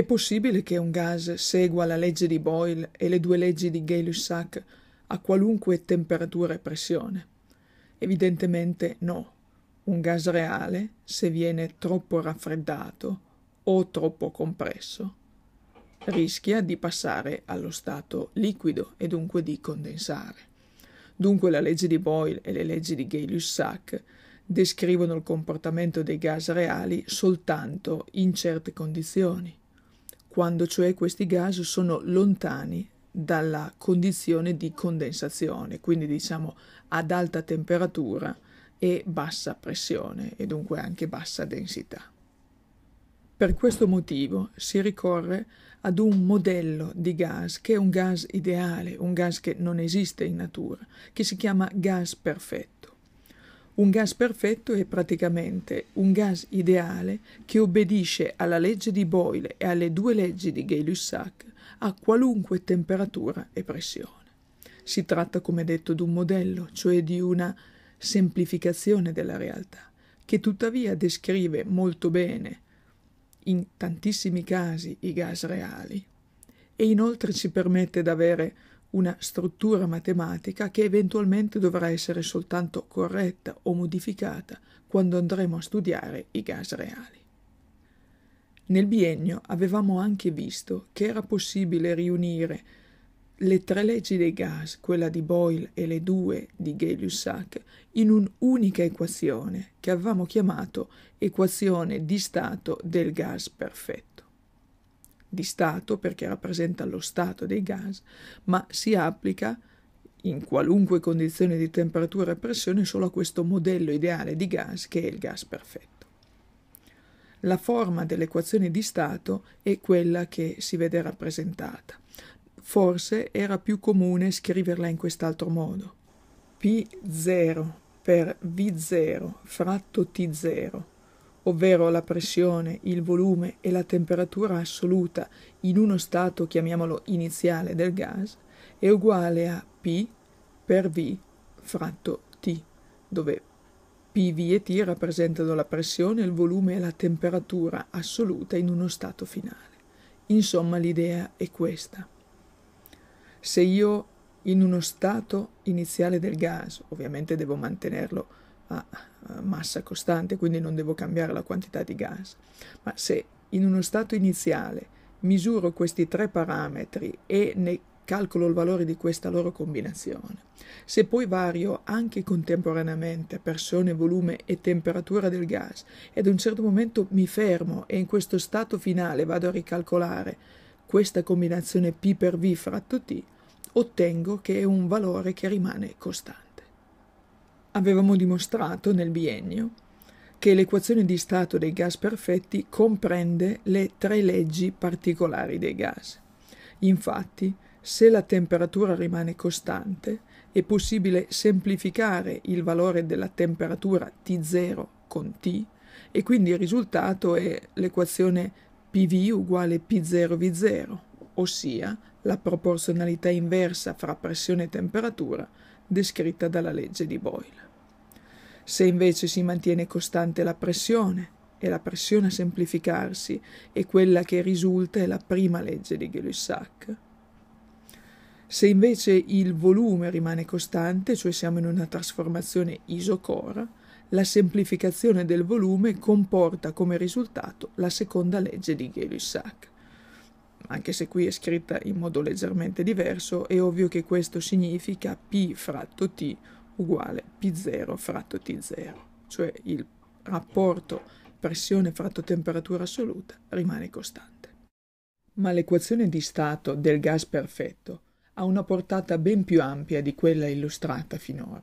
È possibile che un gas segua la legge di Boyle e le due leggi di Gay-Lussac a qualunque temperatura e pressione? Evidentemente no. Un gas reale, se viene troppo raffreddato o troppo compresso, rischia di passare allo stato liquido e dunque di condensare. Dunque la legge di Boyle e le leggi di Gay-Lussac descrivono il comportamento dei gas reali soltanto in certe condizioni quando cioè questi gas sono lontani dalla condizione di condensazione, quindi diciamo ad alta temperatura e bassa pressione e dunque anche bassa densità. Per questo motivo si ricorre ad un modello di gas che è un gas ideale, un gas che non esiste in natura, che si chiama gas perfetto. Un gas perfetto è praticamente un gas ideale che obbedisce alla legge di Boyle e alle due leggi di Gay-Lussac a qualunque temperatura e pressione. Si tratta, come detto, di un modello, cioè di una semplificazione della realtà, che tuttavia descrive molto bene, in tantissimi casi, i gas reali e inoltre ci permette di avere una struttura matematica che eventualmente dovrà essere soltanto corretta o modificata quando andremo a studiare i gas reali. Nel biennio avevamo anche visto che era possibile riunire le tre leggi dei gas, quella di Boyle e le due di Gay-Lussac, in un'unica equazione che avevamo chiamato equazione di stato del gas perfetto di Stato perché rappresenta lo stato dei gas, ma si applica in qualunque condizione di temperatura e pressione solo a questo modello ideale di gas che è il gas perfetto. La forma dell'equazione di stato è quella che si vede rappresentata. Forse era più comune scriverla in quest'altro modo. P0 per V0 fratto T0 ovvero la pressione, il volume e la temperatura assoluta in uno stato, chiamiamolo iniziale, del gas, è uguale a P per V fratto T, dove P, V e T rappresentano la pressione, il volume e la temperatura assoluta in uno stato finale. Insomma, l'idea è questa. Se io in uno stato iniziale del gas, ovviamente devo mantenerlo a eh, massa costante, quindi non devo cambiare la quantità di gas. Ma se in uno stato iniziale misuro questi tre parametri e ne calcolo il valore di questa loro combinazione. Se poi vario anche contemporaneamente persone, volume e temperatura del gas ed ad un certo momento mi fermo e in questo stato finale vado a ricalcolare questa combinazione P per V fratto T, ottengo che è un valore che rimane costante. Avevamo dimostrato nel biennio che l'equazione di stato dei gas perfetti comprende le tre leggi particolari dei gas. Infatti, se la temperatura rimane costante, è possibile semplificare il valore della temperatura T0 con T e quindi il risultato è l'equazione PV uguale P0V0, ossia la proporzionalità inversa fra pressione e temperatura descritta dalla legge di Boyle. Se invece si mantiene costante la pressione, e la pressione a semplificarsi è quella che risulta è la prima legge di Gay-Lussac. Se invece il volume rimane costante, cioè siamo in una trasformazione isocora, la semplificazione del volume comporta come risultato la seconda legge di Gay-Lussac anche se qui è scritta in modo leggermente diverso, è ovvio che questo significa P fratto T uguale P0 fratto T0, cioè il rapporto pressione fratto temperatura assoluta rimane costante. Ma l'equazione di stato del gas perfetto ha una portata ben più ampia di quella illustrata finora.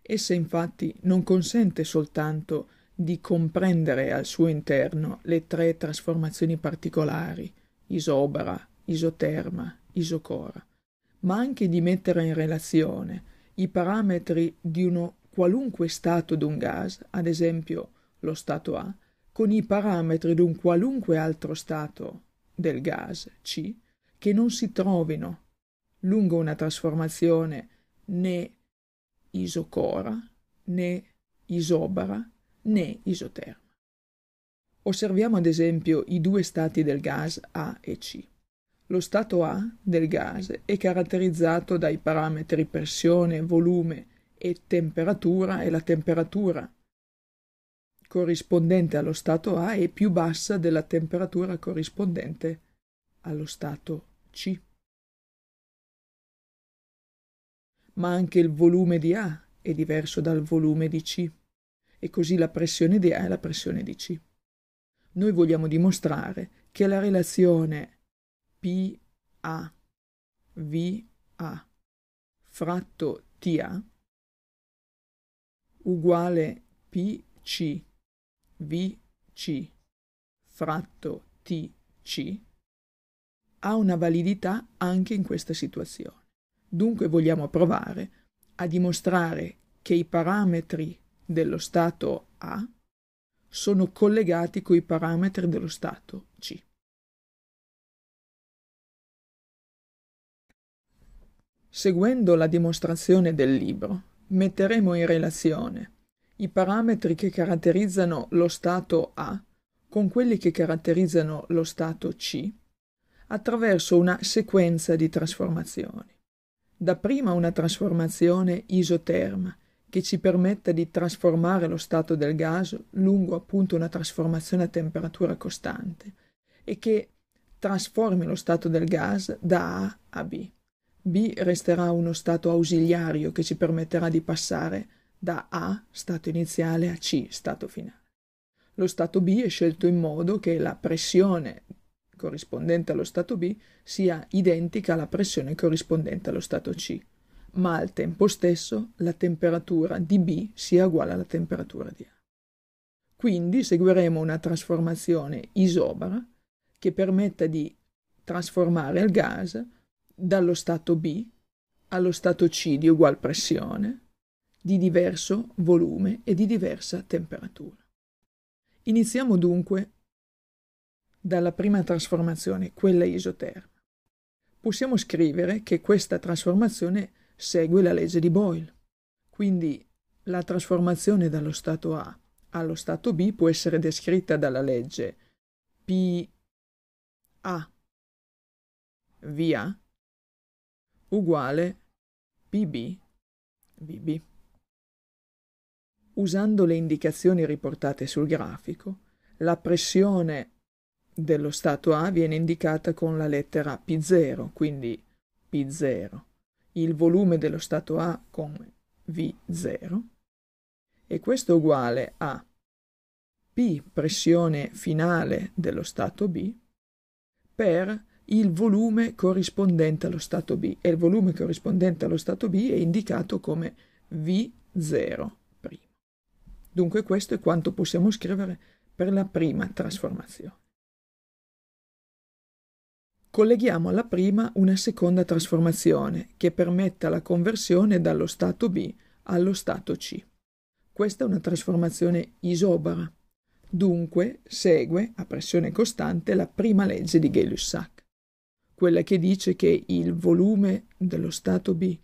Essa infatti non consente soltanto di comprendere al suo interno le tre trasformazioni particolari isobara, isoterma, isocora, ma anche di mettere in relazione i parametri di uno qualunque stato d'un gas, ad esempio lo stato A, con i parametri di un qualunque altro stato del gas C che non si trovino lungo una trasformazione né isocora né isobara né isoterma. Osserviamo ad esempio i due stati del gas A e C. Lo stato A del gas è caratterizzato dai parametri pressione, volume e temperatura e la temperatura corrispondente allo stato A è più bassa della temperatura corrispondente allo stato C. Ma anche il volume di A è diverso dal volume di C e così la pressione di A è la pressione di C. Noi vogliamo dimostrare che la relazione PA VA fratto TA uguale PC VC fratto TC ha una validità anche in questa situazione. Dunque vogliamo provare a dimostrare che i parametri dello stato A sono collegati coi parametri dello stato C. Seguendo la dimostrazione del libro, metteremo in relazione i parametri che caratterizzano lo stato A con quelli che caratterizzano lo stato C attraverso una sequenza di trasformazioni. Dapprima una trasformazione isoterma che ci permetta di trasformare lo stato del gas lungo appunto una trasformazione a temperatura costante e che trasformi lo stato del gas da A a B. B resterà uno stato ausiliario che ci permetterà di passare da A, stato iniziale, a C, stato finale. Lo stato B è scelto in modo che la pressione corrispondente allo stato B sia identica alla pressione corrispondente allo stato C ma al tempo stesso la temperatura di B sia uguale alla temperatura di A. Quindi seguiremo una trasformazione isobara che permetta di trasformare il gas dallo stato B allo stato C di ugual pressione, di diverso volume e di diversa temperatura. Iniziamo dunque dalla prima trasformazione, quella isoterma. Possiamo scrivere che questa trasformazione è segue la legge di Boyle. Quindi la trasformazione dallo stato A allo stato B può essere descritta dalla legge P A via uguale PB BB. Usando le indicazioni riportate sul grafico, la pressione dello stato A viene indicata con la lettera P0, quindi P0 il volume dello stato A con V0 e questo è uguale a P pressione finale dello stato B per il volume corrispondente allo stato B e il volume corrispondente allo stato B è indicato come V0'. Dunque questo è quanto possiamo scrivere per la prima trasformazione. Colleghiamo alla prima una seconda trasformazione che permetta la conversione dallo stato B allo stato C. Questa è una trasformazione isobara. Dunque segue, a pressione costante, la prima legge di Gay-Lussac, quella che dice che il volume dello stato B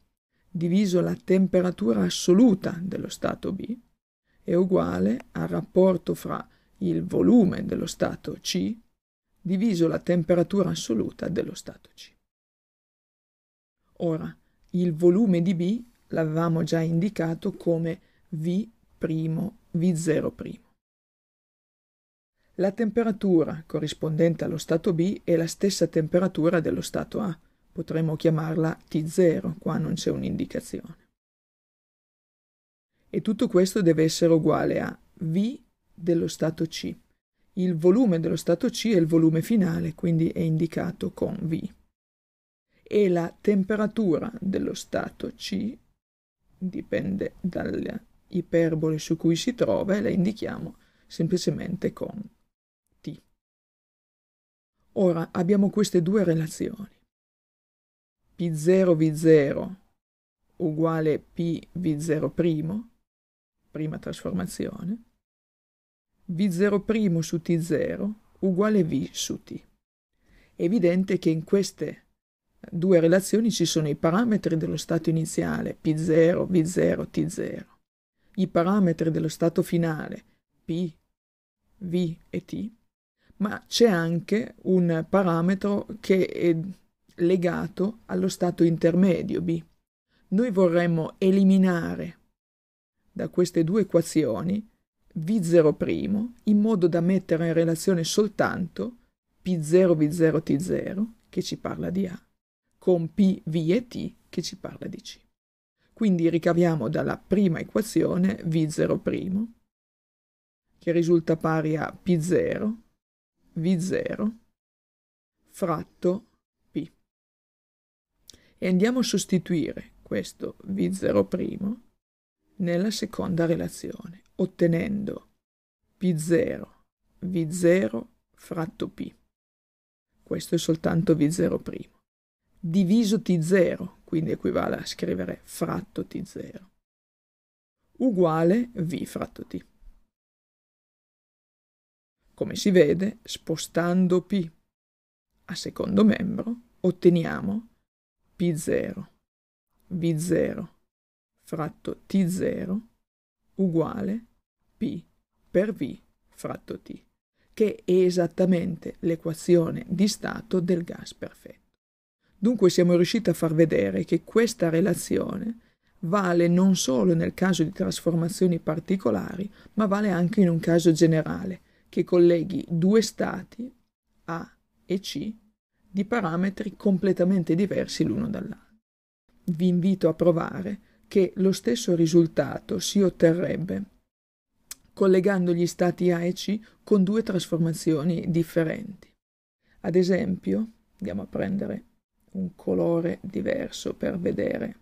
diviso la temperatura assoluta dello stato B è uguale al rapporto fra il volume dello stato C diviso la temperatura assoluta dello stato C. Ora, il volume di B l'avevamo già indicato come V', V0'. La temperatura corrispondente allo stato B è la stessa temperatura dello stato A, potremmo chiamarla T0, qua non c'è un'indicazione. E tutto questo deve essere uguale a V dello stato C il volume dello stato C è il volume finale, quindi è indicato con V. E la temperatura dello stato C dipende dall'iperbole su cui si trova e la indichiamo semplicemente con T. Ora abbiamo queste due relazioni. P0V0 uguale PV0', prima trasformazione, V0' su T0 uguale V su T. È evidente che in queste due relazioni ci sono i parametri dello stato iniziale P0, V0, T0, i parametri dello stato finale P, V e T, ma c'è anche un parametro che è legato allo stato intermedio B. Noi vorremmo eliminare da queste due equazioni V0' in modo da mettere in relazione soltanto P0 V0 T0 che ci parla di A con PV e T che ci parla di C. Quindi ricaviamo dalla prima equazione V0' che risulta pari a P0 V0 fratto P. E andiamo a sostituire questo V0' nella seconda relazione, ottenendo P0, V0 fratto P. Questo è soltanto V0'. primo Diviso T0, quindi equivale a scrivere fratto T0, uguale V fratto T. Come si vede, spostando P a secondo membro, otteniamo P0, V0 fratto T0 uguale P per V fratto T, che è esattamente l'equazione di stato del gas perfetto. Dunque siamo riusciti a far vedere che questa relazione vale non solo nel caso di trasformazioni particolari, ma vale anche in un caso generale, che colleghi due stati, A e C, di parametri completamente diversi l'uno dall'altro. Vi invito a provare che lo stesso risultato si otterrebbe collegando gli stati A e C con due trasformazioni differenti. Ad esempio, andiamo a prendere un colore diverso per vedere.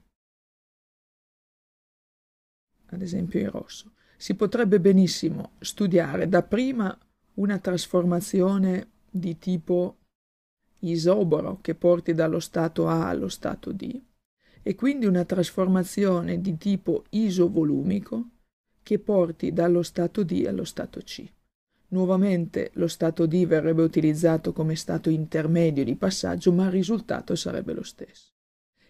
Ad esempio in rosso. Si potrebbe benissimo studiare dapprima una trasformazione di tipo isoboro che porti dallo stato A allo stato D e quindi una trasformazione di tipo isovolumico che porti dallo stato D allo stato C. Nuovamente lo stato D verrebbe utilizzato come stato intermedio di passaggio, ma il risultato sarebbe lo stesso.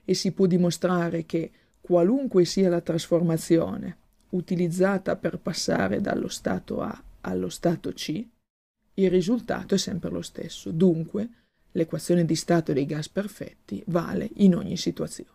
E si può dimostrare che qualunque sia la trasformazione utilizzata per passare dallo stato A allo stato C, il risultato è sempre lo stesso. Dunque, l'equazione di stato dei gas perfetti vale in ogni situazione.